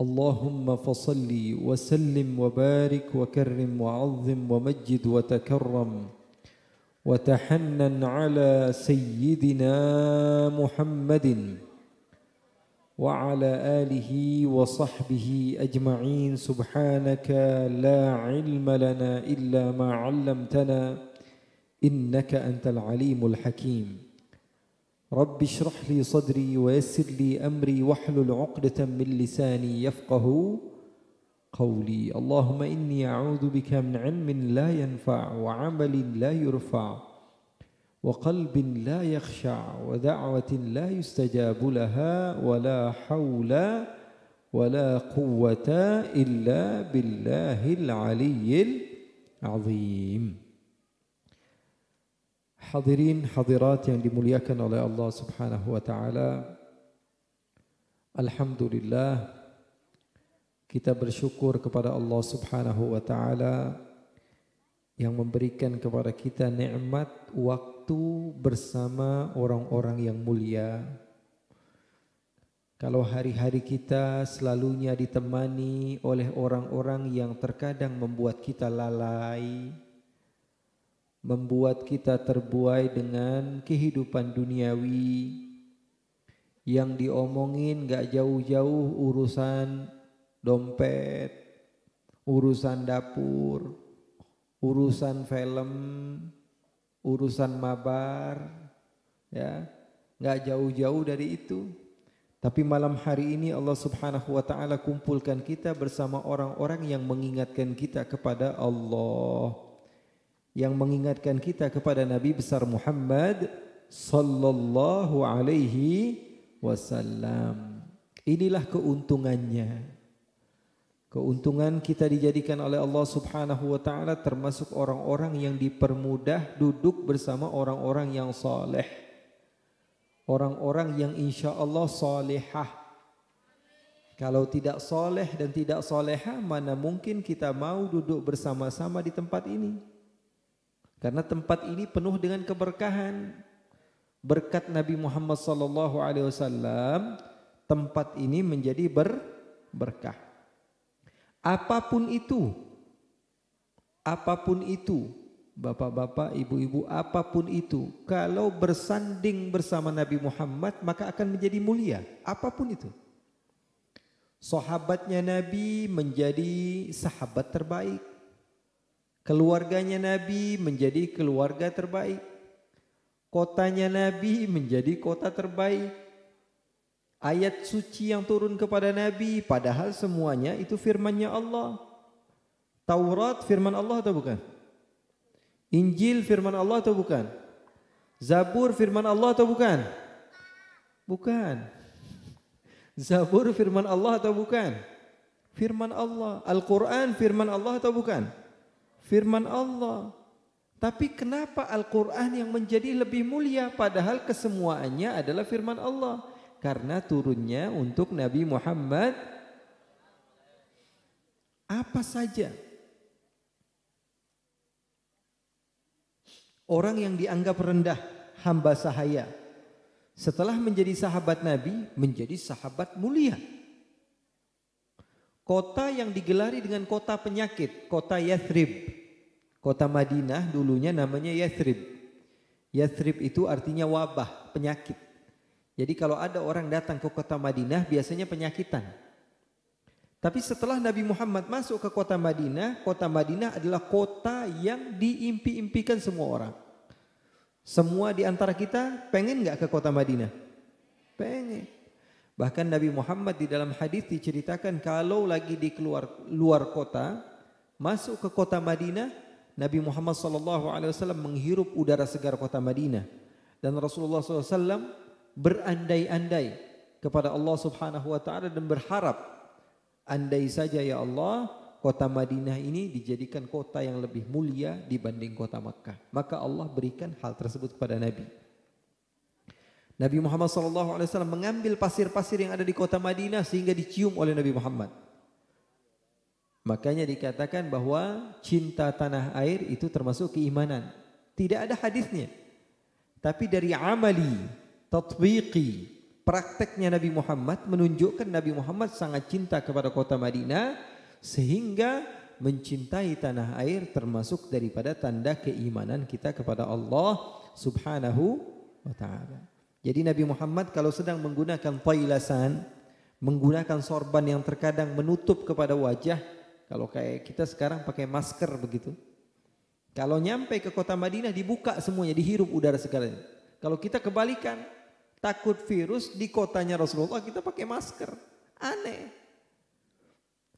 اللهم فصل وسلم وبارك وكرم وعظم ومجد وتكرم وتحنن على سيدنا محمد وعلى آله وصحبه أجمعين سبحانك لا علم لنا إلا ما علمتنا إنك أنت العليم الحكيم رب اشرح لي صدري ويسر لي أمري واحلل عقدة من لساني يفقه قولي اللهم إني أعوذ بك من علم لا ينفع وعمل لا يرفع وقلب لا يخشع ودعوة لا يستجاب لها ولا حول ولا قوة إلا بالله العلي العظيم Hadirin hadirat yang dimuliakan oleh Allah Subhanahu wa taala. Alhamdulillah kita bersyukur kepada Allah Subhanahu wa taala yang memberikan kepada kita nikmat waktu bersama orang-orang yang mulia. Kalau hari-hari kita selalunya ditemani oleh orang-orang yang terkadang membuat kita lalai, membuat kita terbuai dengan kehidupan duniawi yang diomongin gak jauh-jauh urusan dompet, urusan dapur, urusan film, urusan mabar, ya nggak jauh-jauh dari itu. Tapi malam hari ini Allah Subhanahu wa taala kumpulkan kita bersama orang-orang yang mengingatkan kita kepada Allah yang mengingatkan kita kepada Nabi besar Muhammad sallallahu alaihi wasallam. Inilah keuntungannya. Keuntungan kita dijadikan oleh Allah Subhanahu wa taala termasuk orang-orang yang dipermudah duduk bersama orang-orang yang saleh. Orang-orang yang insya Allah salihah. Kalau tidak soleh dan tidak soleha, mana mungkin kita mau duduk bersama-sama di tempat ini? Karena tempat ini penuh dengan keberkahan. Berkat Nabi Muhammad sallallahu alaihi wasallam, tempat ini menjadi ber berkah. Apapun itu, apapun itu, bapak-bapak, ibu-ibu, apapun itu, kalau bersanding bersama Nabi Muhammad maka akan menjadi mulia, apapun itu. Sahabatnya Nabi menjadi sahabat terbaik Keluarganya Nabi menjadi keluarga terbaik. Kotanya Nabi menjadi kota terbaik. Ayat suci yang turun kepada Nabi padahal semuanya itu firmannya Allah. Taurat firman Allah atau bukan? Injil firman Allah atau bukan? Zabur firman Allah atau bukan? Bukan. Zabur firman Allah atau bukan? Firman Allah. Al-Quran firman Allah atau bukan? firman Allah. Tapi kenapa Al-Quran yang menjadi lebih mulia padahal kesemuanya adalah firman Allah. Karena turunnya untuk Nabi Muhammad apa saja. Orang yang dianggap rendah, hamba sahaya. Setelah menjadi sahabat Nabi, menjadi sahabat mulia. Kota yang digelari dengan kota penyakit, kota Yathrib Kota Madinah dulunya namanya Yathrib. Yathrib itu artinya wabah, penyakit. Jadi kalau ada orang datang ke kota Madinah biasanya penyakitan. Tapi setelah Nabi Muhammad masuk ke kota Madinah, kota Madinah adalah kota yang diimpi-impikan semua orang. Semua di antara kita pengen nggak ke kota Madinah? Pengen. Bahkan Nabi Muhammad di dalam hadis diceritakan kalau lagi di keluar luar kota, masuk ke kota Madinah, Nabi Muhammad SAW menghirup udara segar kota Madinah dan Rasulullah SAW berandai-andai kepada Allah Subhanahu Wa Taala dan berharap andai saja ya Allah kota Madinah ini dijadikan kota yang lebih mulia dibanding kota Makkah maka Allah berikan hal tersebut kepada Nabi Nabi Muhammad SAW mengambil pasir-pasir yang ada di kota Madinah sehingga dicium oleh Nabi Muhammad Makanya dikatakan bahwa cinta tanah air itu termasuk keimanan. Tidak ada hadisnya. Tapi dari amali, tatbiqi, prakteknya Nabi Muhammad menunjukkan Nabi Muhammad sangat cinta kepada kota Madinah sehingga mencintai tanah air termasuk daripada tanda keimanan kita kepada Allah Subhanahu wa taala. Jadi Nabi Muhammad kalau sedang menggunakan pailasan, menggunakan sorban yang terkadang menutup kepada wajah, kalau kayak kita sekarang pakai masker begitu. Kalau nyampe ke kota Madinah dibuka semuanya, dihirup udara segalanya. Kalau kita kebalikan, takut virus di kotanya Rasulullah kita pakai masker. Aneh.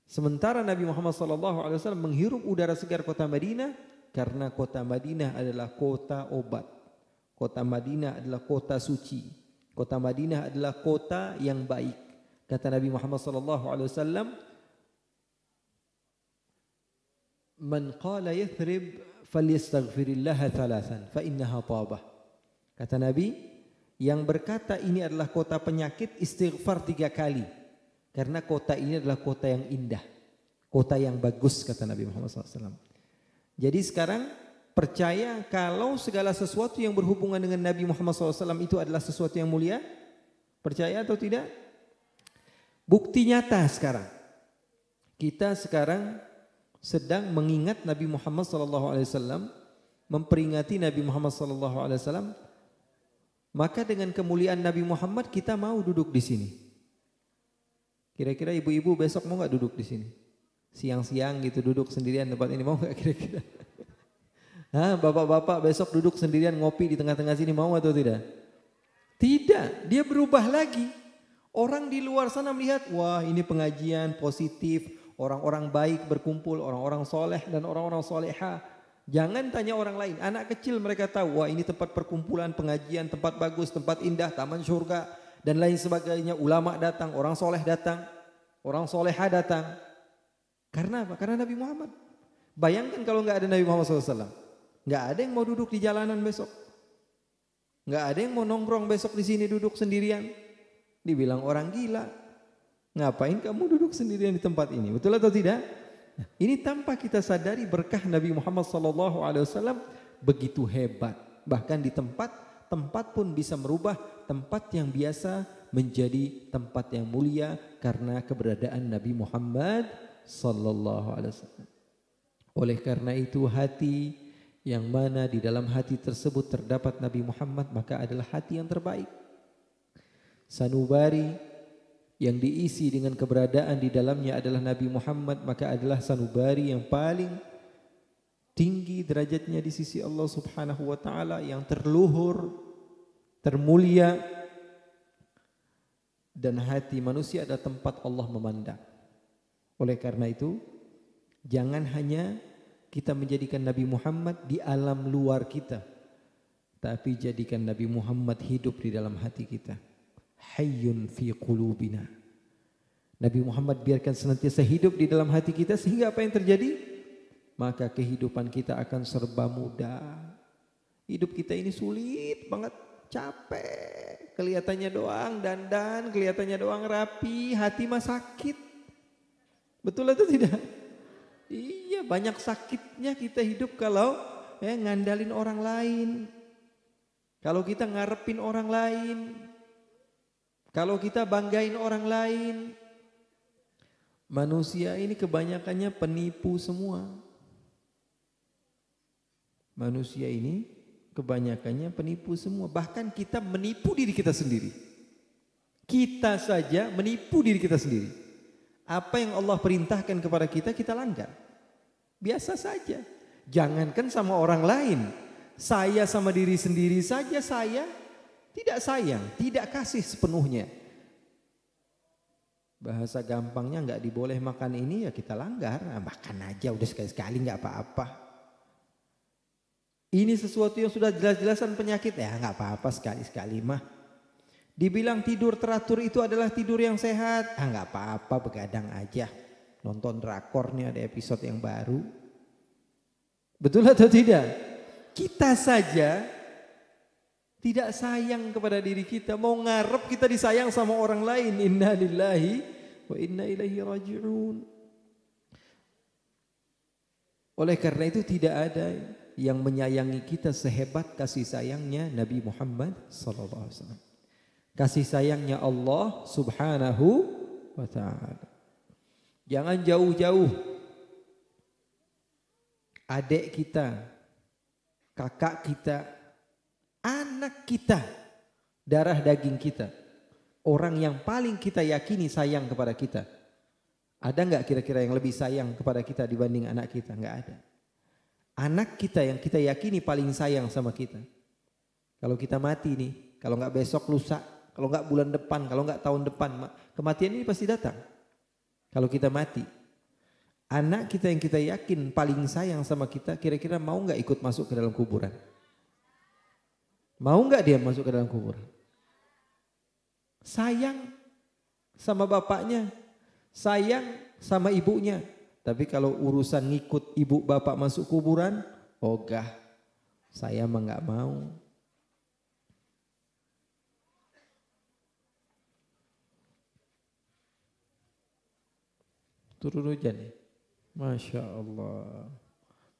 Sementara Nabi Muhammad SAW menghirup udara segar kota Madinah karena kota Madinah adalah kota obat. Kota Madinah adalah kota suci. Kota Madinah adalah kota yang baik. Kata Nabi Muhammad SAW, Man qala yathrib falyastaghfirillaha thalathan fa innaha tabah. Kata Nabi, yang berkata ini adalah kota penyakit istighfar tiga kali. Karena kota ini adalah kota yang indah. Kota yang bagus kata Nabi Muhammad SAW. Jadi sekarang percaya kalau segala sesuatu yang berhubungan dengan Nabi Muhammad SAW itu adalah sesuatu yang mulia? Percaya atau tidak? Bukti nyata sekarang. Kita sekarang sedang mengingat Nabi Muhammad SAW, memperingati Nabi Muhammad SAW, maka dengan kemuliaan Nabi Muhammad kita mau duduk di sini. Kira-kira ibu-ibu besok mau nggak duduk di sini? Siang-siang gitu duduk sendirian tempat ini mau nggak kira-kira? Nah, bapak-bapak besok duduk sendirian ngopi di tengah-tengah sini mau atau tidak? Tidak, dia berubah lagi. Orang di luar sana melihat, wah ini pengajian positif, Orang-orang baik berkumpul, orang-orang soleh dan orang-orang soleha. Jangan tanya orang lain. Anak kecil mereka tahu, wah ini tempat perkumpulan, pengajian, tempat bagus, tempat indah, taman surga dan lain sebagainya. Ulama datang, orang soleh datang, orang soleha datang. Karena apa? Karena Nabi Muhammad. Bayangkan kalau nggak ada Nabi Muhammad SAW, nggak ada yang mau duduk di jalanan besok. Nggak ada yang mau nongkrong besok di sini duduk sendirian. Dibilang orang gila, Ngapain kamu duduk sendirian di tempat ini? Betul atau tidak? Nah, ini tanpa kita sadari berkah Nabi Muhammad SAW begitu hebat. Bahkan di tempat, tempat pun bisa merubah tempat yang biasa menjadi tempat yang mulia karena keberadaan Nabi Muhammad saw Oleh karena itu hati yang mana di dalam hati tersebut terdapat Nabi Muhammad maka adalah hati yang terbaik. Sanubari yang diisi dengan keberadaan di dalamnya adalah Nabi Muhammad maka adalah sanubari yang paling tinggi derajatnya di sisi Allah Subhanahu wa taala yang terluhur termulia dan hati manusia ada tempat Allah memandang. Oleh karena itu jangan hanya kita menjadikan Nabi Muhammad di alam luar kita tapi jadikan Nabi Muhammad hidup di dalam hati kita hayyun fi qulubina. Nabi Muhammad biarkan senantiasa hidup di dalam hati kita sehingga apa yang terjadi? Maka kehidupan kita akan serba mudah. Hidup kita ini sulit banget, capek. Kelihatannya doang dandan, kelihatannya doang rapi, hati mah sakit. Betul atau tidak? Iya, banyak sakitnya kita hidup kalau ya, ngandalin orang lain. Kalau kita ngarepin orang lain, kalau kita banggain orang lain, manusia ini kebanyakannya penipu semua. Manusia ini kebanyakannya penipu semua. Bahkan kita menipu diri kita sendiri. Kita saja menipu diri kita sendiri. Apa yang Allah perintahkan kepada kita, kita langgar. Biasa saja. Jangankan sama orang lain. Saya sama diri sendiri saja saya tidak sayang, tidak kasih sepenuhnya. Bahasa gampangnya nggak diboleh makan ini ya kita langgar. Nah, makan aja udah sekali-sekali nggak apa-apa. Ini sesuatu yang sudah jelas-jelasan penyakit ya nggak apa-apa sekali-sekali mah. Dibilang tidur teratur itu adalah tidur yang sehat. Ah nggak apa-apa begadang aja. Nonton drakor nih ada episode yang baru. Betul atau tidak? Kita saja tidak sayang kepada diri kita. Mau ngarep kita disayang sama orang lain. Inna lillahi wa inna ilaihi raji'un. Oleh karena itu tidak ada yang menyayangi kita sehebat kasih sayangnya Nabi Muhammad sallallahu alaihi wasallam. Kasih sayangnya Allah Subhanahu wa taala. Jangan jauh-jauh adik kita, kakak kita, anak kita, darah daging kita, orang yang paling kita yakini sayang kepada kita. Ada nggak kira-kira yang lebih sayang kepada kita dibanding anak kita? Nggak ada. Anak kita yang kita yakini paling sayang sama kita. Kalau kita mati nih, kalau nggak besok lusa, kalau nggak bulan depan, kalau nggak tahun depan, kematian ini pasti datang. Kalau kita mati, anak kita yang kita yakin paling sayang sama kita, kira-kira mau nggak ikut masuk ke dalam kuburan? Mau nggak dia masuk ke dalam kubur? Sayang sama bapaknya, sayang sama ibunya. Tapi kalau urusan ngikut ibu bapak masuk kuburan, ogah. Saya mah nggak mau. Turun hujan ya? Masya Allah.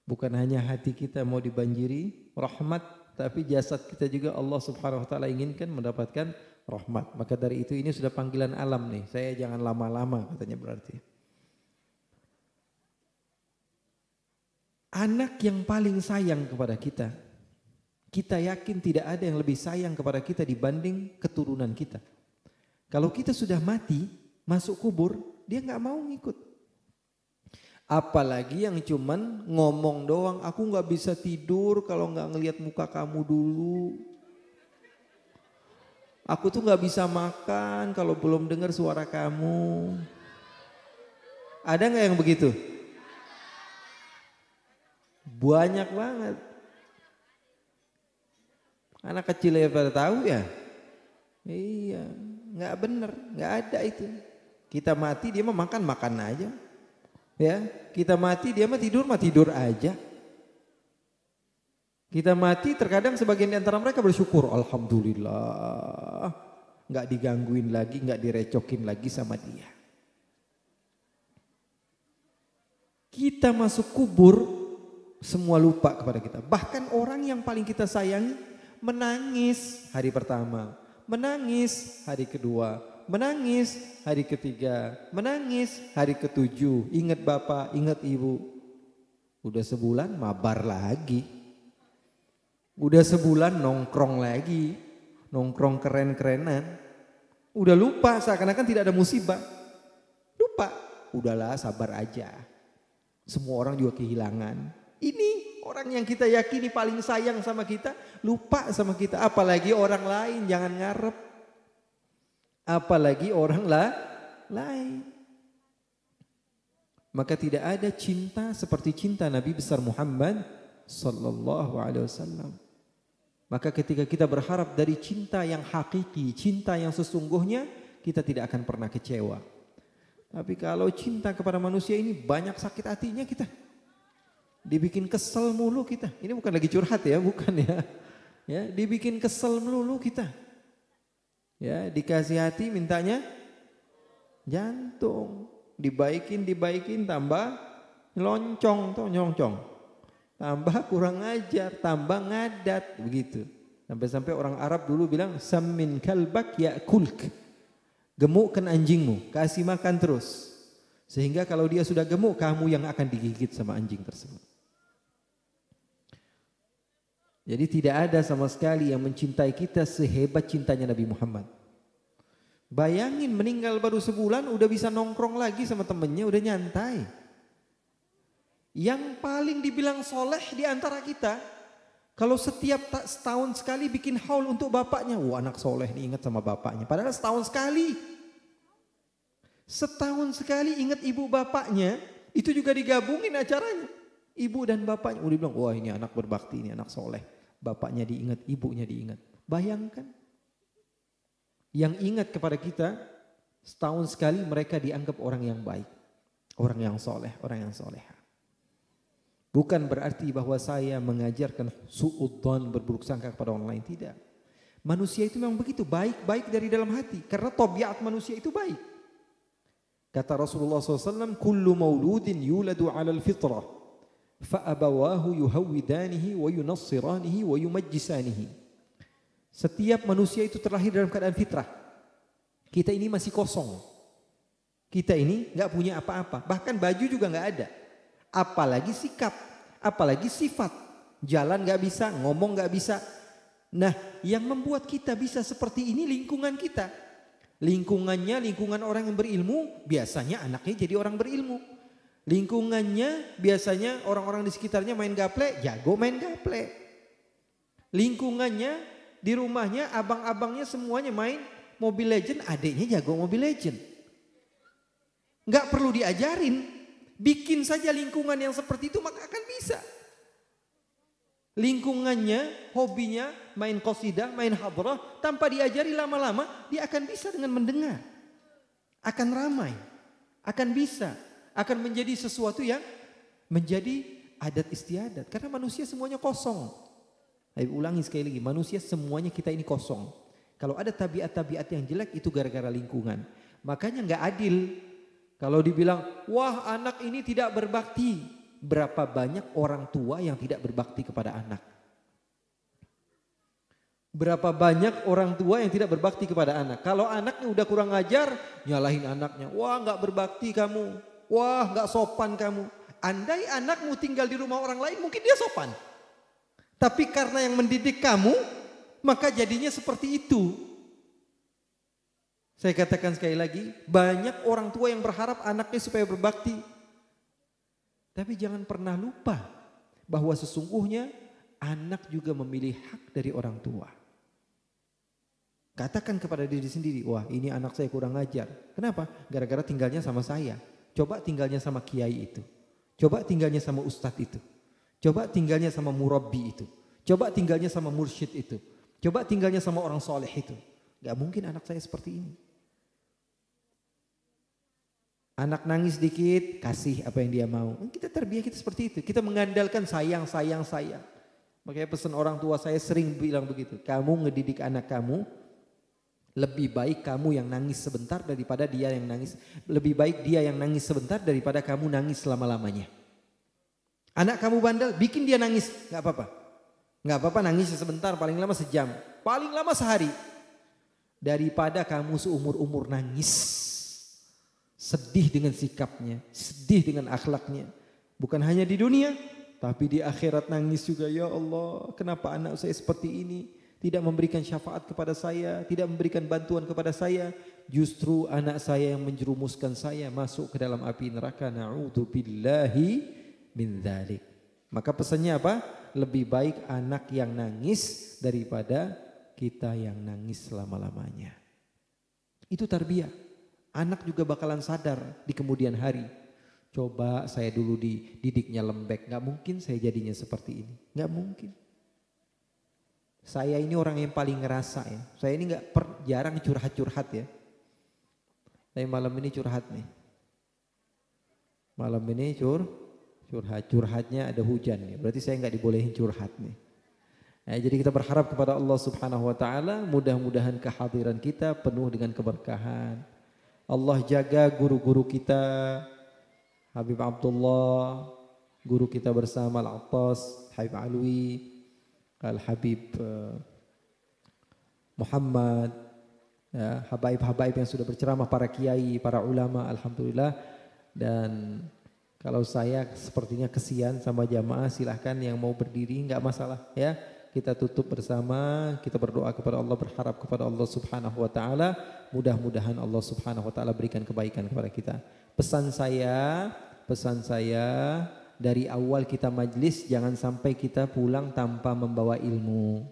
Bukan hanya hati kita mau dibanjiri rahmat tapi jasad kita juga Allah Subhanahu wa taala inginkan mendapatkan rahmat. Maka dari itu ini sudah panggilan alam nih. Saya jangan lama-lama katanya berarti. Anak yang paling sayang kepada kita. Kita yakin tidak ada yang lebih sayang kepada kita dibanding keturunan kita. Kalau kita sudah mati, masuk kubur, dia nggak mau ngikut. Apalagi yang cuman ngomong doang, aku nggak bisa tidur kalau nggak ngelihat muka kamu dulu. Aku tuh nggak bisa makan kalau belum dengar suara kamu. Ada nggak yang begitu? Banyak banget. Anak kecil ya pada tahu ya. Iya, nggak bener, nggak ada itu. Kita mati dia mau makan makan aja. Ya, kita mati dia mah tidur mah tidur aja. Kita mati terkadang sebagian di antara mereka bersyukur alhamdulillah. nggak digangguin lagi, nggak direcokin lagi sama dia. Kita masuk kubur semua lupa kepada kita. Bahkan orang yang paling kita sayangi menangis hari pertama, menangis hari kedua, menangis hari ketiga, menangis hari ketujuh, ingat bapak, ingat ibu. Udah sebulan mabar lagi. Udah sebulan nongkrong lagi, nongkrong keren-kerenan. Udah lupa seakan-akan tidak ada musibah. Lupa, udahlah sabar aja. Semua orang juga kehilangan. Ini orang yang kita yakini paling sayang sama kita, lupa sama kita. Apalagi orang lain, jangan ngarep apalagi orang lah, lain. Maka tidak ada cinta seperti cinta Nabi besar Muhammad sallallahu alaihi wasallam. Maka ketika kita berharap dari cinta yang hakiki, cinta yang sesungguhnya, kita tidak akan pernah kecewa. Tapi kalau cinta kepada manusia ini banyak sakit hatinya kita. Dibikin kesel mulu kita. Ini bukan lagi curhat ya, bukan ya. Ya, dibikin kesel mulu kita. Ya, dikasih hati mintanya jantung. Dibaikin, dibaikin tambah loncong toh nyongcong, Tambah kurang ajar, tambah ngadat begitu. Sampai-sampai orang Arab dulu bilang samin kalbak ya kulk. Gemukkan anjingmu, kasih makan terus. Sehingga kalau dia sudah gemuk, kamu yang akan digigit sama anjing tersebut. Jadi tidak ada sama sekali yang mencintai kita sehebat cintanya Nabi Muhammad. Bayangin meninggal baru sebulan udah bisa nongkrong lagi sama temennya udah nyantai. Yang paling dibilang soleh di antara kita kalau setiap setahun sekali bikin haul untuk bapaknya, wah anak soleh nih ingat sama bapaknya. Padahal setahun sekali. Setahun sekali ingat ibu bapaknya, itu juga digabungin acaranya. Ibu dan bapaknya udah bilang, wah ini anak berbakti, ini anak soleh. Bapaknya diingat, ibunya diingat. Bayangkan. Yang ingat kepada kita, setahun sekali mereka dianggap orang yang baik. Orang yang soleh, orang yang soleha. Bukan berarti bahwa saya mengajarkan suudon berburuk sangka kepada orang lain. Tidak. Manusia itu memang begitu. Baik-baik dari dalam hati. Karena tobiat manusia itu baik. Kata Rasulullah SAW, Kullu mauludin yuladu alal fitrah. Setiap manusia itu terlahir dalam keadaan fitrah. Kita ini masih kosong. Kita ini nggak punya apa-apa. Bahkan baju juga nggak ada. Apalagi sikap, apalagi sifat. Jalan nggak bisa, ngomong nggak bisa. Nah, yang membuat kita bisa seperti ini lingkungan kita. Lingkungannya, lingkungan orang yang berilmu, biasanya anaknya jadi orang berilmu. Lingkungannya biasanya orang-orang di sekitarnya main gaplek, jago main gaplek. Lingkungannya di rumahnya abang-abangnya semuanya main Mobile Legend, adiknya jago Mobile Legend. Nggak perlu diajarin, bikin saja lingkungan yang seperti itu maka akan bisa. Lingkungannya, hobinya main kosidah, main hadrah, tanpa diajari lama-lama dia akan bisa dengan mendengar. Akan ramai, akan bisa akan menjadi sesuatu yang menjadi adat istiadat. Karena manusia semuanya kosong. Saya ulangi sekali lagi, manusia semuanya kita ini kosong. Kalau ada tabiat-tabiat yang jelek itu gara-gara lingkungan. Makanya nggak adil kalau dibilang, wah anak ini tidak berbakti. Berapa banyak orang tua yang tidak berbakti kepada anak. Berapa banyak orang tua yang tidak berbakti kepada anak. Kalau anaknya udah kurang ajar, nyalahin anaknya. Wah nggak berbakti kamu. Wah gak sopan kamu. Andai anakmu tinggal di rumah orang lain mungkin dia sopan. Tapi karena yang mendidik kamu maka jadinya seperti itu. Saya katakan sekali lagi, banyak orang tua yang berharap anaknya supaya berbakti. Tapi jangan pernah lupa bahwa sesungguhnya anak juga memilih hak dari orang tua. Katakan kepada diri sendiri, wah ini anak saya kurang ajar. Kenapa? Gara-gara tinggalnya sama saya. Coba tinggalnya sama kiai itu. Coba tinggalnya sama ustadz itu. Coba tinggalnya sama murabbi itu. Coba tinggalnya sama mursyid itu. Coba tinggalnya sama orang soleh itu. Gak mungkin anak saya seperti ini. Anak nangis dikit, kasih apa yang dia mau. Kita terbiak kita seperti itu. Kita mengandalkan sayang, sayang, sayang. Makanya pesan orang tua saya sering bilang begitu. Kamu ngedidik anak kamu lebih baik kamu yang nangis sebentar daripada dia yang nangis. Lebih baik dia yang nangis sebentar daripada kamu nangis selama-lamanya. Anak kamu bandel, bikin dia nangis. Gak apa-apa. Gak apa-apa nangis sebentar, paling lama sejam. Paling lama sehari. Daripada kamu seumur-umur nangis. Sedih dengan sikapnya, sedih dengan akhlaknya. Bukan hanya di dunia, tapi di akhirat nangis juga. Ya Allah, kenapa anak saya seperti ini? tidak memberikan syafaat kepada saya, tidak memberikan bantuan kepada saya, justru anak saya yang menjerumuskan saya masuk ke dalam api neraka. Na'udzubillahi min dzalik. Maka pesannya apa? Lebih baik anak yang nangis daripada kita yang nangis selama-lamanya. Itu tarbiyah. Anak juga bakalan sadar di kemudian hari. Coba saya dulu dididiknya lembek, Gak mungkin saya jadinya seperti ini, Gak mungkin. Saya ini orang yang paling ngerasa ya. Saya ini nggak jarang curhat-curhat ya. Tapi malam ini curhat nih. Malam ini cur, curhat. Curhatnya ada hujan nih. Berarti saya nggak dibolehin curhat nih. Nah, jadi kita berharap kepada Allah Subhanahu wa taala mudah-mudahan kehadiran kita penuh dengan keberkahan. Allah jaga guru-guru kita Habib Abdullah, guru kita bersama Al-Attas, Habib Alwi, Al-Habib eh, Muhammad, ya, habaib-habaib yang sudah berceramah, para kiai, para ulama, alhamdulillah. Dan kalau saya sepertinya kesian sama jamaah, silahkan yang mau berdiri, nggak masalah ya. Kita tutup bersama, kita berdoa kepada Allah, berharap kepada Allah Subhanahu wa taala, mudah-mudahan Allah Subhanahu wa taala berikan kebaikan kepada kita. Pesan saya, pesan saya dari awal kita majlis jangan sampai kita pulang tanpa membawa ilmu.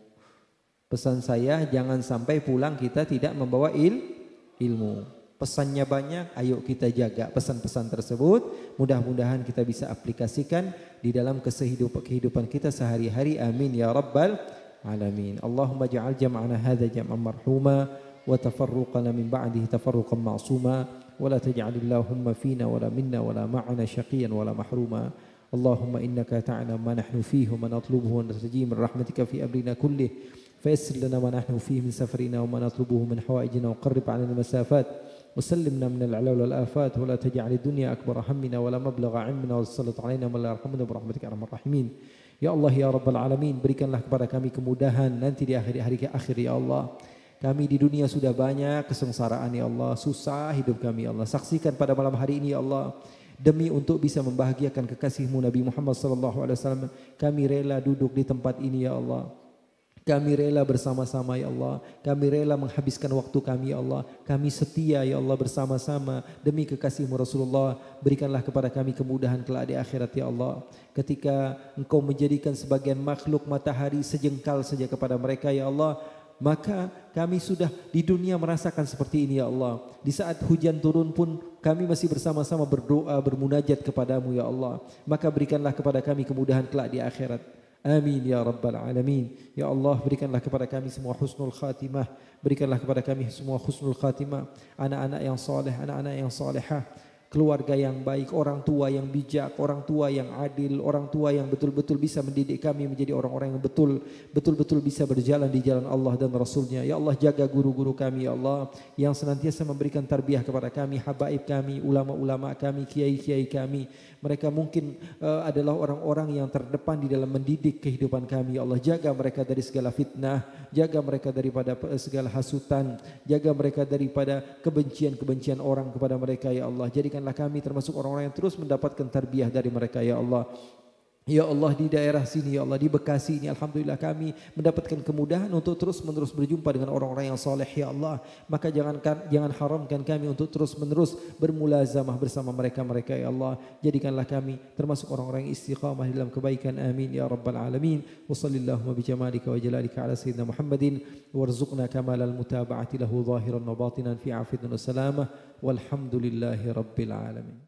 Pesan saya jangan sampai pulang kita tidak membawa il ilmu. Pesannya banyak, ayo kita jaga pesan-pesan tersebut. Mudah-mudahan kita bisa aplikasikan di dalam kehidupan kehidupan kita sehari-hari. Amin ya rabbal alamin. Allahumma ja'al jam'ana hadza jam'an marhuma wa tafarruqana min ba'dihi tafarruqan ma'suma. ولا تجعل اللهم فينا ولا منا ولا معنا شقيا ولا محروما اللهم إنك تعلم ما نحن فيه وما نطلبه ونستجيب من رحمتك في أمرنا كله فيسر لنا ما نحن فيه من سفرنا وما نطلبه من حوائجنا وقرب عن المسافات وسلمنا من العلا والآفات ولا تجعل الدنيا أكبر همنا ولا مبلغ علمنا وسلط علينا من لا يرحمنا برحمتك أرحم الراحمين يا الله يا رب العالمين berikanlah kepada kami kemudahan nanti di akhir hari ke akhir ya Allah. Kami di dunia sudah banyak kesengsaraan ya Allah, susah hidup kami ya Allah. Saksikan pada malam hari ini ya Allah demi untuk bisa membahagiakan kekasihmu Nabi Muhammad SAW. Kami rela duduk di tempat ini ya Allah. Kami rela bersama-sama ya Allah. Kami rela menghabiskan waktu kami ya Allah. Kami setia ya Allah bersama-sama demi kekasihmu Rasulullah. Berikanlah kepada kami kemudahan kelak di akhirat ya Allah. Ketika engkau menjadikan sebagian makhluk matahari sejengkal saja kepada mereka ya Allah. Maka kami sudah di dunia merasakan seperti ini ya Allah. Di saat hujan turun pun kami masih bersama-sama berdoa, bermunajat kepadamu ya Allah. Maka berikanlah kepada kami kemudahan kelak di akhirat. Amin ya Rabbal Alamin. Ya Allah berikanlah kepada kami semua husnul khatimah. Berikanlah kepada kami semua khusnul khatimah. Anak-anak yang soleh, anak-anak yang solehah. keluarga yang baik, orang tua yang bijak, orang tua yang adil, orang tua yang betul-betul bisa mendidik kami menjadi orang-orang yang betul betul-betul bisa berjalan di jalan Allah dan Rasulnya. Ya Allah jaga guru-guru kami ya Allah yang senantiasa memberikan tarbiyah kepada kami, habaib kami, ulama-ulama kami, kiai-kiai kami. Mereka mungkin uh, adalah orang-orang yang terdepan di dalam mendidik kehidupan kami. Ya Allah jaga mereka dari segala fitnah, jaga mereka daripada eh, segala hasutan, jaga mereka daripada kebencian-kebencian orang kepada mereka ya Allah. Jadikan jadikanlah kami termasuk orang-orang yang terus mendapatkan tarbiyah dari mereka ya Allah Ya Allah di daerah sini, Ya Allah di Bekasi ini Alhamdulillah kami mendapatkan kemudahan untuk terus menerus berjumpa dengan orang-orang yang soleh Ya Allah maka jangan jangan haramkan kami untuk terus menerus bermulazamah bersama mereka-mereka Ya Allah jadikanlah kami termasuk orang-orang yang istiqamah dalam kebaikan amin Ya Rabbal Alamin wa sallillahumma bijamalika wa jalalika ala Sayyidina Muhammadin warzuqna kamalal mutaba'ati lahu zahiran wa batinan fi afidun wa salamah walhamdulillahi Rabbil Alamin